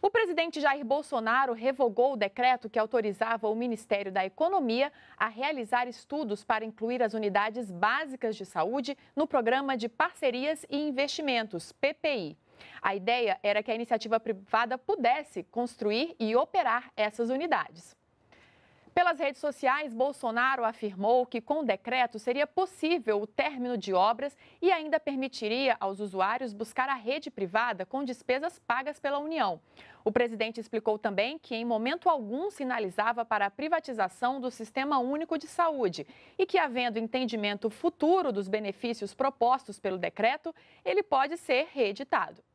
O presidente Jair Bolsonaro revogou o decreto que autorizava o Ministério da Economia a realizar estudos para incluir as unidades básicas de saúde no Programa de Parcerias e Investimentos, PPI. A ideia era que a iniciativa privada pudesse construir e operar essas unidades. Pelas redes sociais, Bolsonaro afirmou que com o decreto seria possível o término de obras e ainda permitiria aos usuários buscar a rede privada com despesas pagas pela União. O presidente explicou também que em momento algum sinalizava para a privatização do Sistema Único de Saúde e que, havendo entendimento futuro dos benefícios propostos pelo decreto, ele pode ser reeditado.